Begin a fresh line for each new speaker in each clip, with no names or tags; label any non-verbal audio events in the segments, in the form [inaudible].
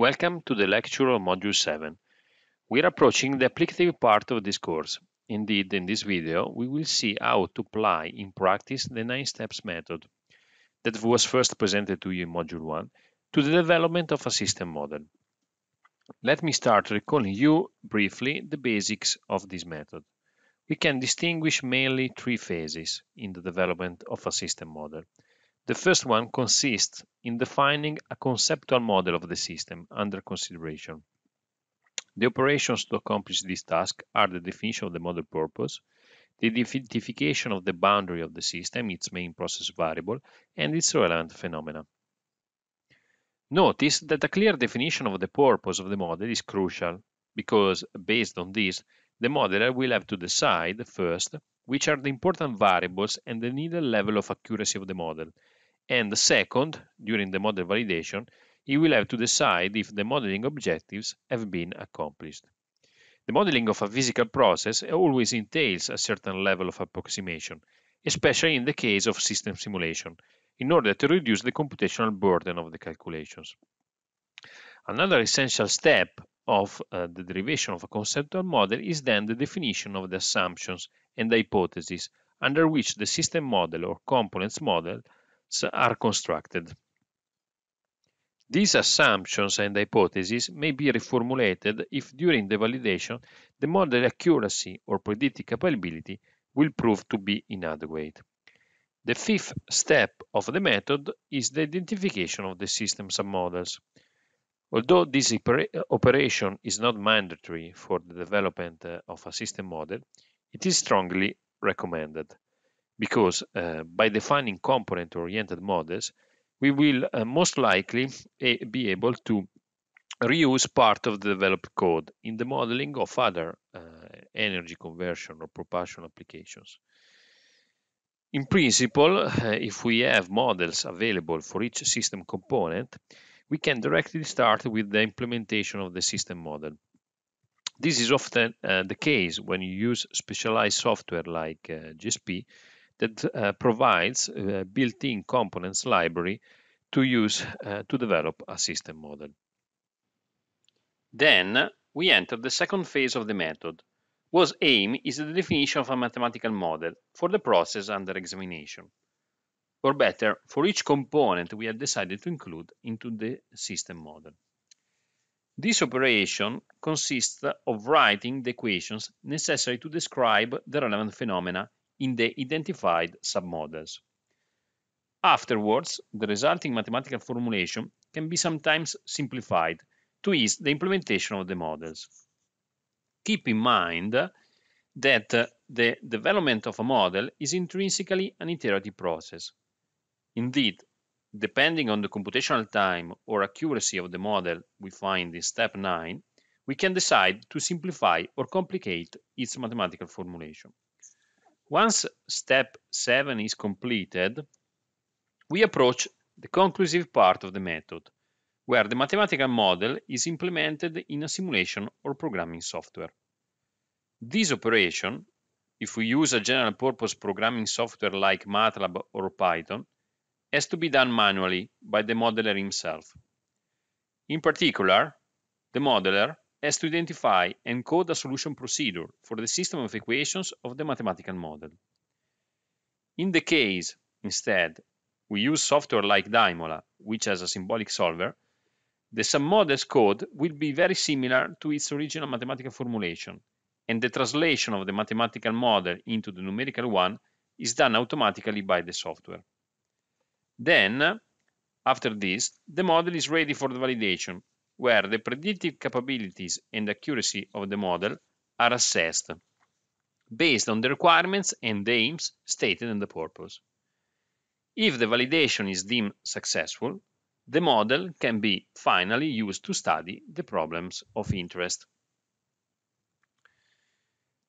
Welcome to the lecture on Module 7. We are approaching the applicative part of this course. Indeed, in this video, we will see how to apply in practice the 9 steps method that was first presented to you in Module 1 to the development of a system model. Let me start recalling you briefly the basics of this method. We can distinguish mainly three phases in the development of a system model. The first one consists in defining a conceptual model of the system under consideration. The operations to accomplish this task are the definition of the model purpose, the identification of the boundary of the system, its main process variable, and its relevant phenomena. Notice that a clear definition of the purpose of the model is crucial, because based on this, the modeler will have to decide first which are the important variables and the needed level of accuracy of the model, and second, during the model validation, he will have to decide if the modeling objectives have been accomplished. The modeling of a physical process always entails a certain level of approximation, especially in the case of system simulation, in order to reduce the computational burden of the calculations. Another essential step of uh, the derivation of a conceptual model is then the definition of the assumptions and the hypotheses under which the system model or components model are constructed. These assumptions and hypotheses may be reformulated if during the validation the model accuracy or predictive capability will prove to be inadequate. The fifth step of the method is the identification of the system submodels. Although this operation is not mandatory for the development uh, of a system model, it is strongly recommended because uh, by defining component-oriented models, we will uh, most likely eh, be able to reuse part of the developed code in the modeling of other uh, energy conversion or propulsion applications. In principle, [laughs] if we have models available for each system component, we can directly start with the implementation of the system model. This is often uh, the case when you use specialized software like uh, GSP that uh, provides uh, built-in components library to use uh, to develop a system model. Then we enter the second phase of the method, whose aim is the definition of a mathematical model for the process under examination, or better, for each component we have decided to include into the system model. This operation consists of writing the equations necessary to describe the relevant phenomena in the identified submodels. Afterwards, the resulting mathematical formulation can be sometimes simplified to ease the implementation of the models. Keep in mind that uh, the development of a model is intrinsically an iterative process. Indeed, depending on the computational time or accuracy of the model we find in step 9, we can decide to simplify or complicate its mathematical formulation. Once step 7 is completed, we approach the conclusive part of the method, where the mathematical model is implemented in a simulation or programming software. This operation, if we use a general purpose programming software like MATLAB or Python, has to be done manually by the modeler himself. In particular, the modeler as to identify and code a solution procedure for the system of equations of the mathematical model. In the case, instead, we use software like Daimola, which has a symbolic solver, the submodel's code will be very similar to its original mathematical formulation, and the translation of the mathematical model into the numerical one is done automatically by the software. Then, after this, the model is ready for the validation where the predictive capabilities and accuracy of the model are assessed based on the requirements and aims stated in the purpose. If the validation is deemed successful, the model can be finally used to study the problems of interest.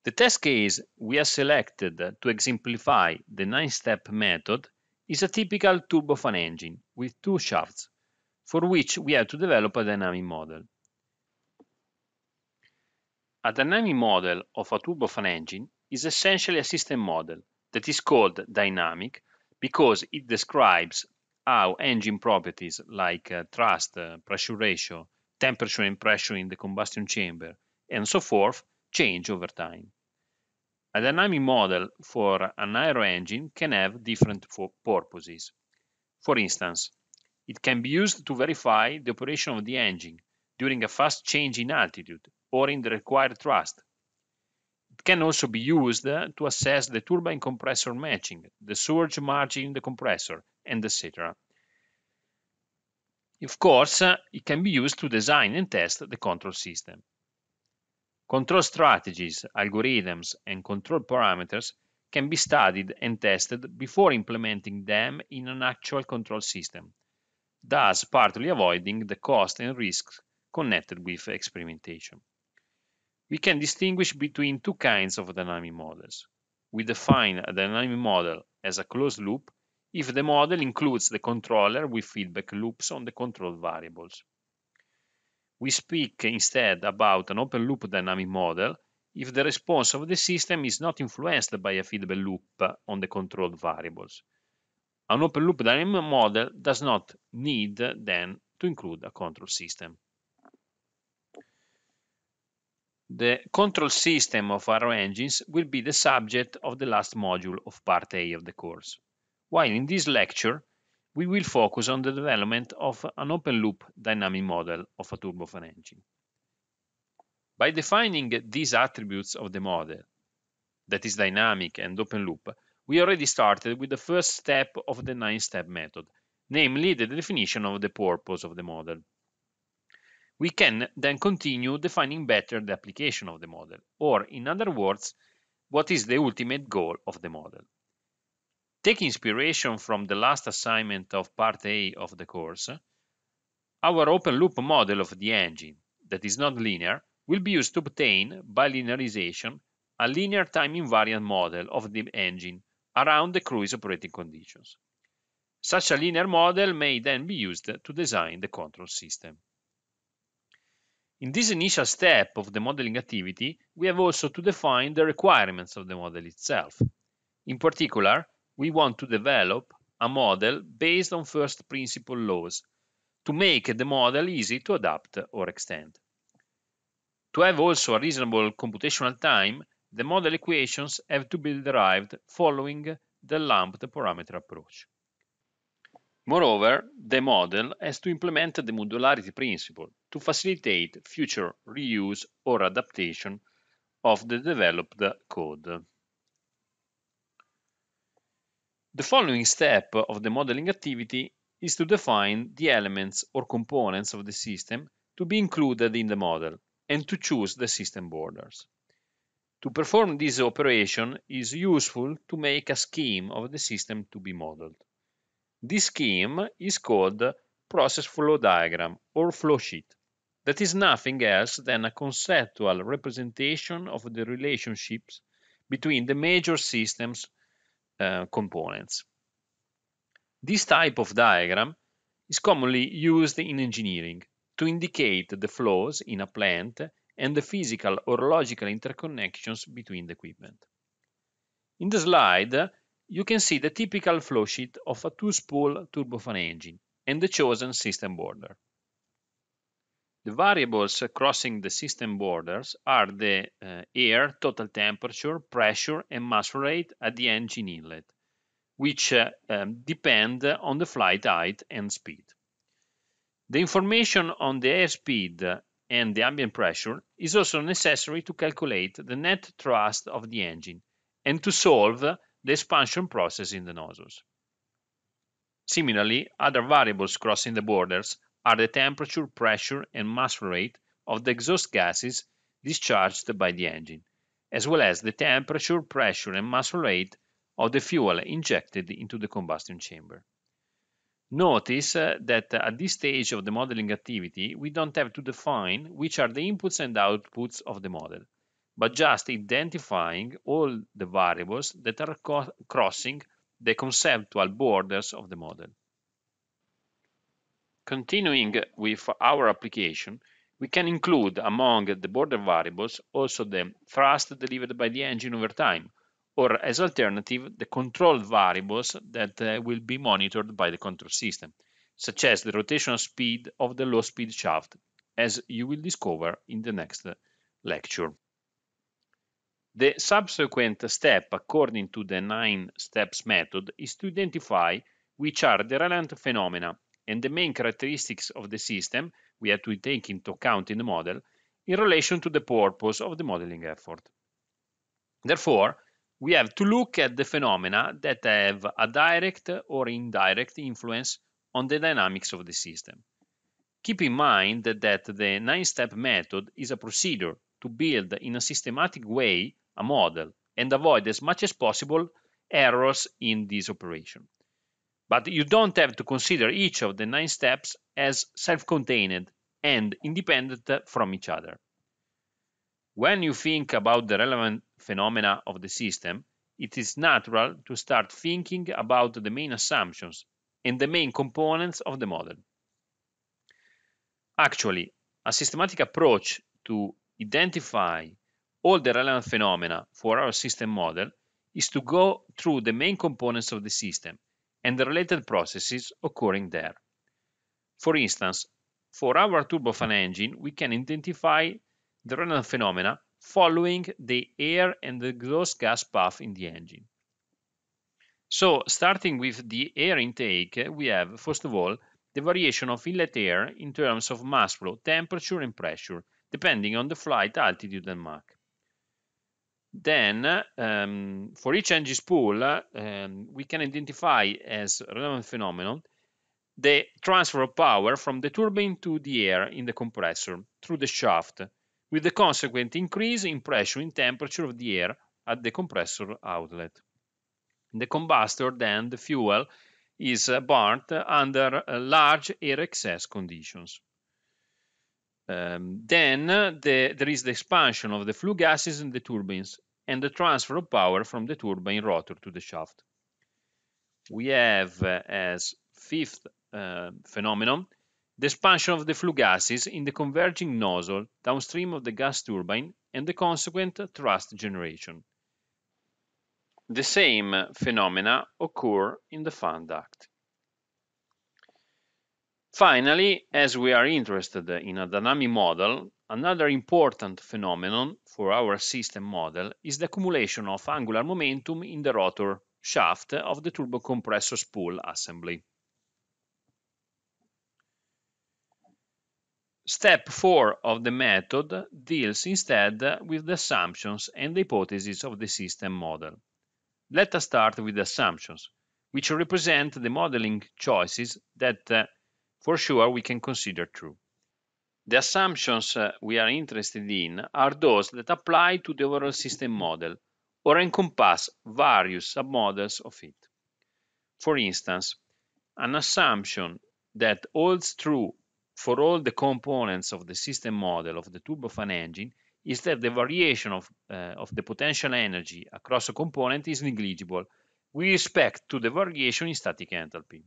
The test case we have selected to exemplify the nine-step method is a typical turbofan engine with two shafts for which we have to develop a dynamic model. A dynamic model of a turbofan engine is essentially a system model that is called dynamic because it describes how engine properties like uh, thrust, uh, pressure ratio, temperature and pressure in the combustion chamber, and so forth change over time. A dynamic model for an aero engine can have different purposes. For instance, it can be used to verify the operation of the engine during a fast change in altitude or in the required thrust. It can also be used uh, to assess the turbine compressor matching, the surge margin in the compressor, and etc. Of course, uh, it can be used to design and test the control system. Control strategies, algorithms, and control parameters can be studied and tested before implementing them in an actual control system thus partly avoiding the cost and risks connected with experimentation. We can distinguish between two kinds of dynamic models. We define a dynamic model as a closed loop if the model includes the controller with feedback loops on the control variables. We speak instead about an open loop dynamic model if the response of the system is not influenced by a feedback loop on the controlled variables. An open loop dynamic model does not need then to include a control system. The control system of our engines will be the subject of the last module of part A of the course, while in this lecture we will focus on the development of an open loop dynamic model of a turbofan engine. By defining these attributes of the model, that is dynamic and open loop, we already started with the first step of the nine-step method, namely the definition of the purpose of the model. We can then continue defining better the application of the model, or in other words, what is the ultimate goal of the model. Take inspiration from the last assignment of Part A of the course, our open-loop model of the engine, that is not linear, will be used to obtain, by linearization, a linear time invariant model of the engine around the cruise operating conditions. Such a linear model may then be used to design the control system. In this initial step of the modeling activity, we have also to define the requirements of the model itself. In particular, we want to develop a model based on first principle laws to make the model easy to adapt or extend. To have also a reasonable computational time, the model equations have to be derived following the lumped parameter approach. Moreover, the model has to implement the modularity principle to facilitate future reuse or adaptation of the developed code. The following step of the modeling activity is to define the elements or components of the system to be included in the model and to choose the system borders. To perform this operation is useful to make a scheme of the system to be modeled. This scheme is called process flow diagram or flow sheet. That is nothing else than a conceptual representation of the relationships between the major systems uh, components. This type of diagram is commonly used in engineering to indicate the flows in a plant and the physical or logical interconnections between the equipment. In the slide, you can see the typical flow sheet of a two-spool turbofan engine and the chosen system border. The variables crossing the system borders are the uh, air, total temperature, pressure, and mass rate at the engine inlet, which uh, um, depend on the flight height and speed. The information on the airspeed and the ambient pressure is also necessary to calculate the net thrust of the engine and to solve the expansion process in the nozzles. Similarly, other variables crossing the borders are the temperature, pressure, and mass rate of the exhaust gases discharged by the engine, as well as the temperature, pressure, and mass rate of the fuel injected into the combustion chamber. Notice uh, that uh, at this stage of the modeling activity, we don't have to define which are the inputs and outputs of the model, but just identifying all the variables that are crossing the conceptual borders of the model. Continuing with our application, we can include among the border variables also the thrust delivered by the engine over time, or as alternative, the control variables that uh, will be monitored by the control system, such as the rotational speed of the low-speed shaft, as you will discover in the next lecture. The subsequent step, according to the nine steps method, is to identify which are the relevant phenomena and the main characteristics of the system we have to take into account in the model in relation to the purpose of the modeling effort. Therefore, we have to look at the phenomena that have a direct or indirect influence on the dynamics of the system. Keep in mind that the nine-step method is a procedure to build in a systematic way a model and avoid as much as possible errors in this operation. But you don't have to consider each of the nine steps as self-contained and independent from each other. When you think about the relevant phenomena of the system, it is natural to start thinking about the main assumptions and the main components of the model. Actually, a systematic approach to identify all the relevant phenomena for our system model is to go through the main components of the system and the related processes occurring there. For instance, for our turbofan engine, we can identify the relevant phenomena following the air and the gross gas path in the engine. So starting with the air intake, we have, first of all, the variation of inlet air in terms of mass flow, temperature and pressure, depending on the flight altitude and Mach. Then, um, for each engine pool, um, we can identify as relevant phenomenon the transfer of power from the turbine to the air in the compressor through the shaft with the consequent increase in pressure and temperature of the air at the compressor outlet. The combustor, then, the fuel, is uh, burnt under uh, large air excess conditions. Um, then uh, the, there is the expansion of the flue gases in the turbines and the transfer of power from the turbine rotor to the shaft. We have uh, as fifth uh, phenomenon the expansion of the flue gases in the converging nozzle downstream of the gas turbine and the consequent thrust generation. The same phenomena occur in the fan duct. Finally, as we are interested in a dynamic model, another important phenomenon for our system model is the accumulation of angular momentum in the rotor shaft of the turbocompressor spool assembly. Step 4 of the method deals instead with the assumptions and the hypotheses of the system model. Let us start with the assumptions, which represent the modeling choices that uh, for sure we can consider true. The assumptions uh, we are interested in are those that apply to the overall system model or encompass various submodels of it. For instance, an assumption that holds true for all the components of the system model of the turbofan engine is that the variation of, uh, of the potential energy across a component is negligible with respect to the variation in static enthalpy.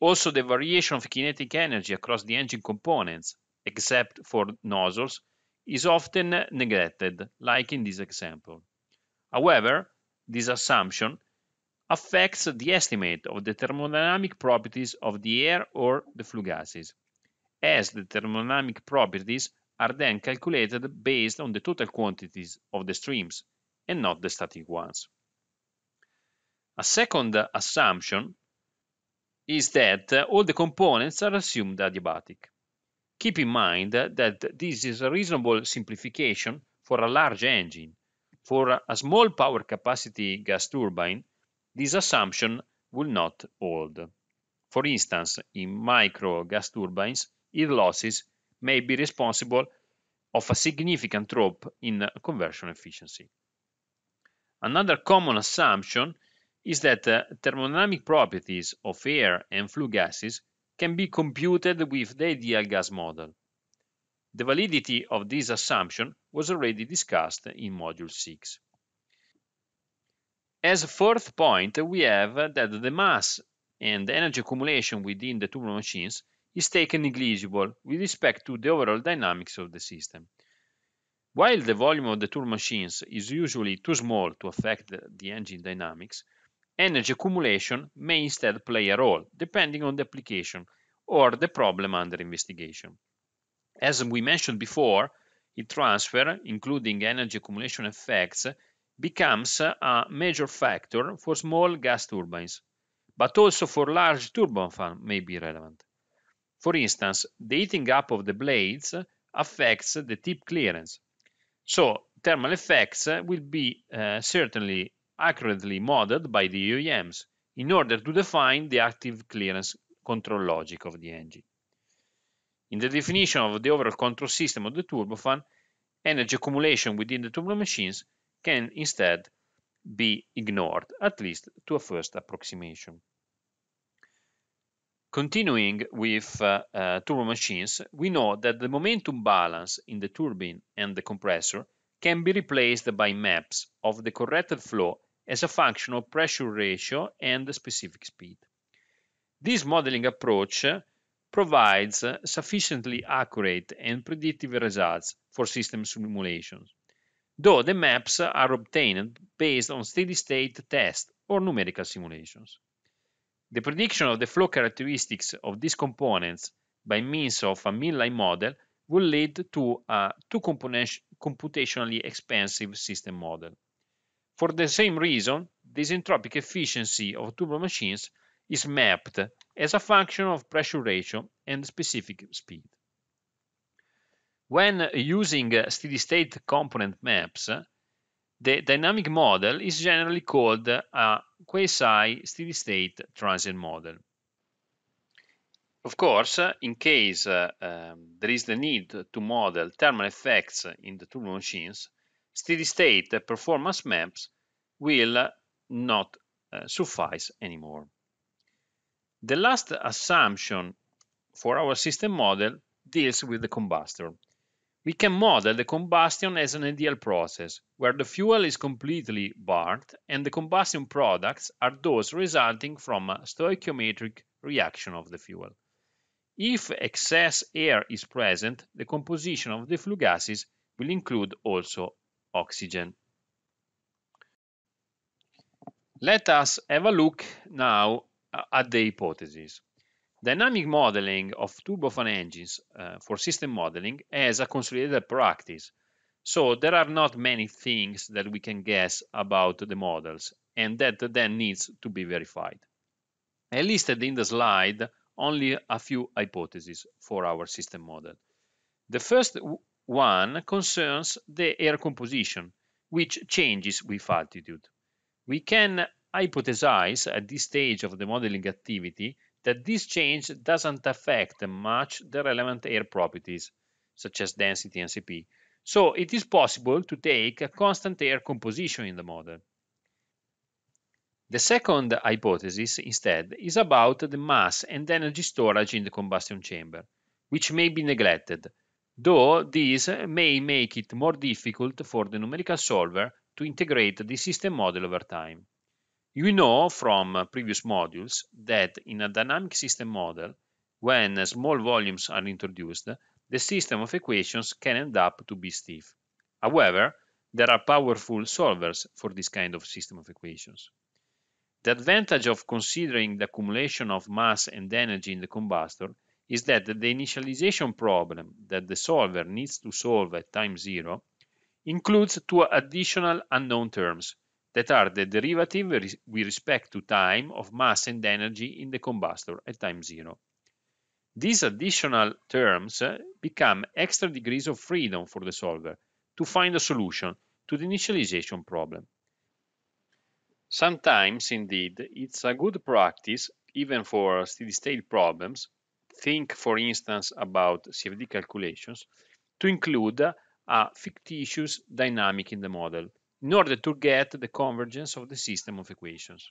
Also, the variation of kinetic energy across the engine components, except for nozzles, is often neglected, like in this example. However, this assumption affects the estimate of the thermodynamic properties of the air or the flue gases as the thermodynamic properties are then calculated based on the total quantities of the streams and not the static ones. A second assumption is that all the components are assumed adiabatic. Keep in mind that this is a reasonable simplification for a large engine. For a small power capacity gas turbine, this assumption will not hold. For instance, in micro gas turbines, yield losses may be responsible of a significant drop in conversion efficiency. Another common assumption is that the uh, thermodynamic properties of air and flue gases can be computed with the ideal gas model. The validity of this assumption was already discussed in Module 6. As a fourth point, we have that the mass and energy accumulation within the turbo machines is taken negligible with respect to the overall dynamics of the system. While the volume of the tour machines is usually too small to affect the engine dynamics, energy accumulation may instead play a role, depending on the application or the problem under investigation. As we mentioned before, heat transfer, including energy accumulation effects, becomes a major factor for small gas turbines, but also for large turbine farms may be relevant. For instance, the heating up of the blades affects the tip clearance. So thermal effects will be uh, certainly accurately modeled by the OEMs in order to define the active clearance control logic of the engine. In the definition of the overall control system of the turbofan, energy accumulation within the turbo machines can instead be ignored, at least to a first approximation. Continuing with uh, uh, turbo machines, we know that the momentum balance in the turbine and the compressor can be replaced by maps of the corrected flow as a function of pressure ratio and the specific speed. This modeling approach uh, provides sufficiently accurate and predictive results for system simulations, though the maps are obtained based on steady-state tests or numerical simulations. The prediction of the flow characteristics of these components by means of a mean-line model will lead to a two computationally expensive system model. For the same reason, the isentropic efficiency of turbo machines is mapped as a function of pressure ratio and specific speed. When using steady-state component maps, the dynamic model is generally called a quasi steady-state transient model. Of course, in case uh, um, there is the need to model thermal effects in the turbo machines, steady-state performance maps will not uh, suffice anymore. The last assumption for our system model deals with the combustor. We can model the combustion as an ideal process, where the fuel is completely burnt and the combustion products are those resulting from a stoichiometric reaction of the fuel. If excess air is present, the composition of the flue gases will include also oxygen. Let us have a look now at the hypotheses. Dynamic modeling of turbofan engines uh, for system modeling as a consolidated practice. So there are not many things that we can guess about the models and that then needs to be verified. I listed in the slide only a few hypotheses for our system model. The first one concerns the air composition, which changes with altitude. We can hypothesize at this stage of the modeling activity that this change doesn't affect much the relevant air properties, such as density and Cp. So it is possible to take a constant air composition in the model. The second hypothesis, instead, is about the mass and energy storage in the combustion chamber, which may be neglected, though this may make it more difficult for the numerical solver to integrate the system model over time. You know from uh, previous modules that in a dynamic system model, when small volumes are introduced, the system of equations can end up to be stiff. However, there are powerful solvers for this kind of system of equations. The advantage of considering the accumulation of mass and energy in the combustor is that the initialization problem that the solver needs to solve at time zero includes two additional unknown terms, that are the derivative with respect to time of mass and energy in the combustor at time zero. These additional terms eh, become extra degrees of freedom for the solver to find a solution to the initialization problem. Sometimes, indeed, it's a good practice, even for steady-state problems, think, for instance, about CFD calculations, to include a uh, fictitious dynamic in the model in order to get the convergence of the system of equations.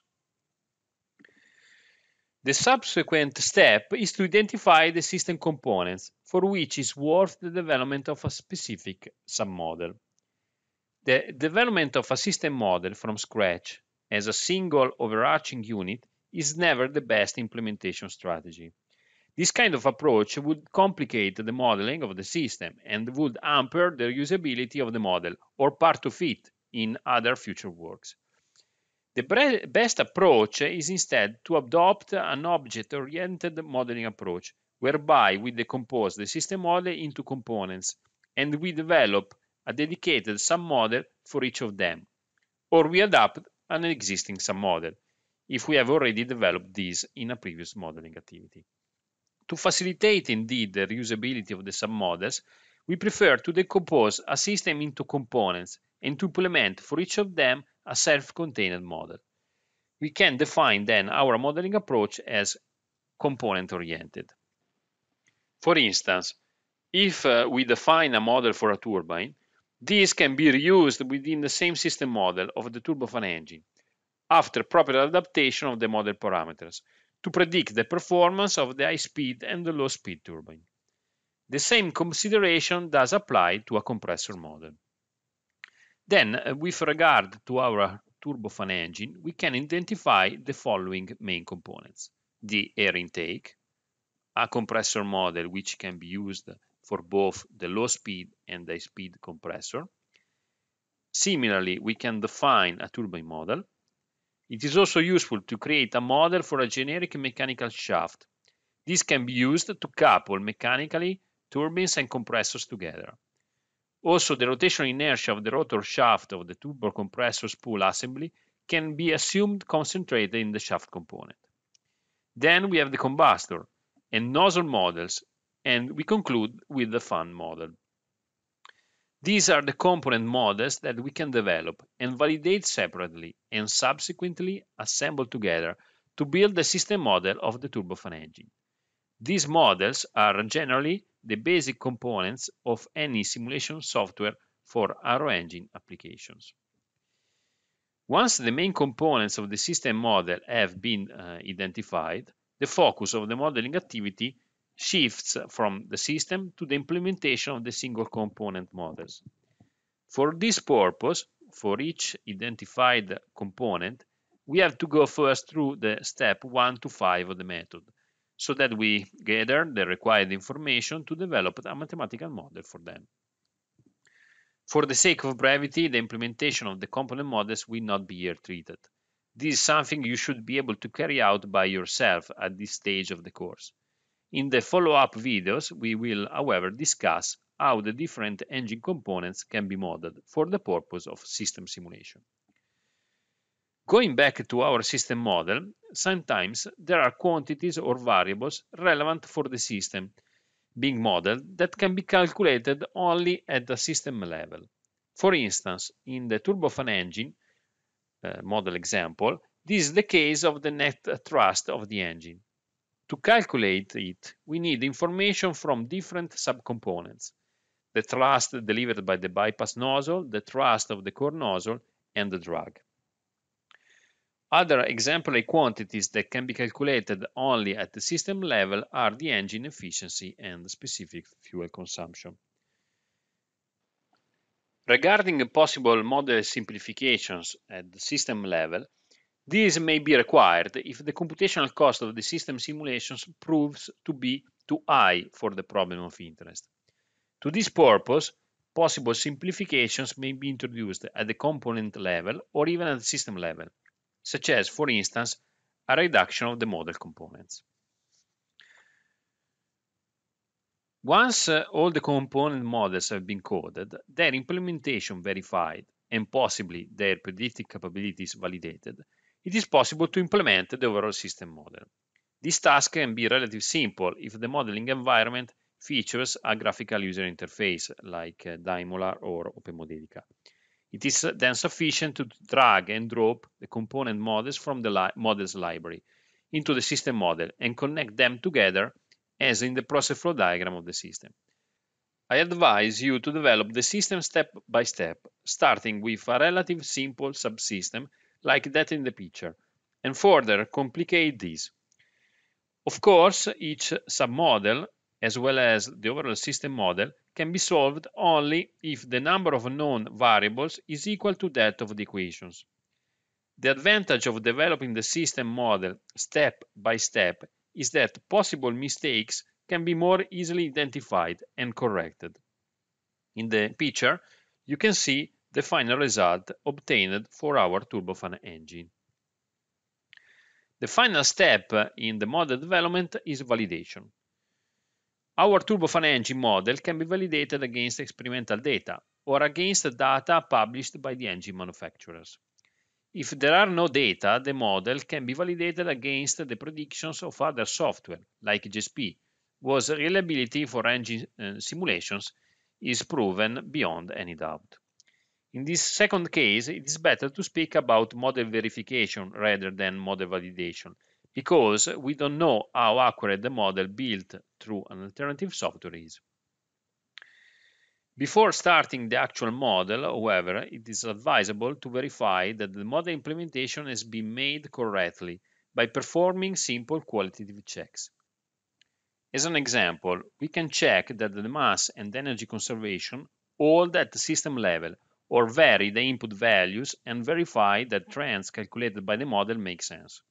The subsequent step is to identify the system components for which is worth the development of a specific submodel. The development of a system model from scratch as a single overarching unit is never the best implementation strategy. This kind of approach would complicate the modeling of the system and would hamper the usability of the model or part of it in other future works. The best approach is instead to adopt an object-oriented modeling approach, whereby we decompose the system model into components, and we develop a dedicated submodel for each of them, or we adapt an existing submodel, if we have already developed these in a previous modeling activity. To facilitate, indeed, the reusability of the submodels, we prefer to decompose a system into components and to implement for each of them a self-contained model. We can define then our modeling approach as component-oriented. For instance, if uh, we define a model for a turbine, this can be reused within the same system model of the turbofan engine after proper adaptation of the model parameters to predict the performance of the high-speed and the low-speed turbine. The same consideration does apply to a compressor model. Then, uh, with regard to our turbofan engine, we can identify the following main components. The air intake, a compressor model which can be used for both the low speed and the high speed compressor. Similarly, we can define a turbine model. It is also useful to create a model for a generic mechanical shaft. This can be used to couple mechanically turbines and compressors together. Also, the rotational inertia of the rotor shaft of the turbo compressor spool assembly can be assumed concentrated in the shaft component. Then we have the combustor and nozzle models, and we conclude with the fan model. These are the component models that we can develop and validate separately and subsequently assemble together to build the system model of the turbofan engine. These models are generally the basic components of any simulation software for Arrow Engine applications. Once the main components of the system model have been uh, identified, the focus of the modeling activity shifts from the system to the implementation of the single component models. For this purpose, for each identified component, we have to go first through the step 1 to 5 of the method, so that we gather the required information to develop a mathematical model for them. For the sake of brevity, the implementation of the component models will not be here treated. This is something you should be able to carry out by yourself at this stage of the course. In the follow-up videos, we will, however, discuss how the different engine components can be modeled for the purpose of system simulation. Going back to our system model, sometimes there are quantities or variables relevant for the system being modeled that can be calculated only at the system level. For instance, in the turbofan engine uh, model example, this is the case of the net thrust of the engine. To calculate it, we need information from different subcomponents. The thrust delivered by the bypass nozzle, the thrust of the core nozzle, and the drag. Other exemplary quantities that can be calculated only at the system level are the engine efficiency and specific fuel consumption. Regarding possible model simplifications at the system level, these may be required if the computational cost of the system simulations proves to be too high for the problem of interest. To this purpose, possible simplifications may be introduced at the component level or even at the system level, such as, for instance, a reduction of the model components. Once uh, all the component models have been coded, their implementation verified, and possibly their predictive capabilities validated, it is possible to implement the overall system model. This task can be relatively simple if the modeling environment features a graphical user interface like uh, Daimler or OpenModelica. It is then sufficient to drag and drop the component models from the li models library into the system model and connect them together as in the process flow diagram of the system. I advise you to develop the system step by step, starting with a relative simple subsystem like that in the picture, and further complicate these. Of course, each submodel, as well as the overall system model, can be solved only if the number of known variables is equal to that of the equations. The advantage of developing the system model step by step is that possible mistakes can be more easily identified and corrected. In the picture, you can see the final result obtained for our turbofan engine. The final step in the model development is validation. Our turbofan engine model can be validated against experimental data or against data published by the engine manufacturers. If there are no data, the model can be validated against the predictions of other software, like GSP, whose reliability for engine uh, simulations is proven beyond any doubt. In this second case, it is better to speak about model verification rather than model validation, because we don't know how accurate the model built through an alternative software is. Before starting the actual model, however, it is advisable to verify that the model implementation has been made correctly by performing simple qualitative checks. As an example, we can check that the mass and energy conservation hold at the system level or vary the input values and verify that trends calculated by the model make sense.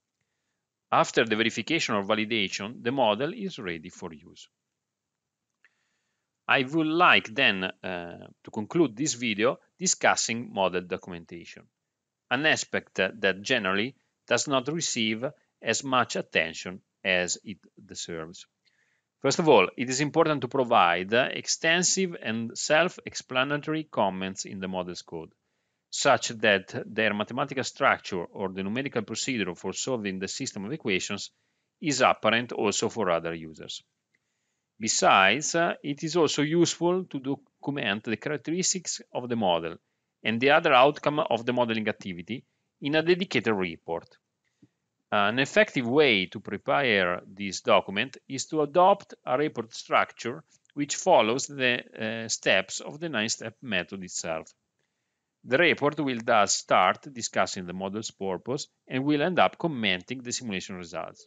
After the verification or validation, the model is ready for use. I would like then uh, to conclude this video discussing model documentation, an aspect that generally does not receive as much attention as it deserves. First of all, it is important to provide extensive and self-explanatory comments in the model's code such that their mathematical structure or the numerical procedure for solving the system of equations is apparent also for other users. Besides, uh, it is also useful to document the characteristics of the model and the other outcome of the modeling activity in a dedicated report. Uh, an effective way to prepare this document is to adopt a report structure which follows the uh, steps of the nine-step method itself. The report will thus start discussing the model's purpose and will end up commenting the simulation results.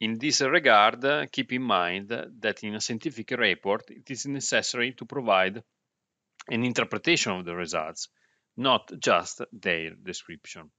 In this regard, keep in mind that in a scientific report, it is necessary to provide an interpretation of the results, not just their description.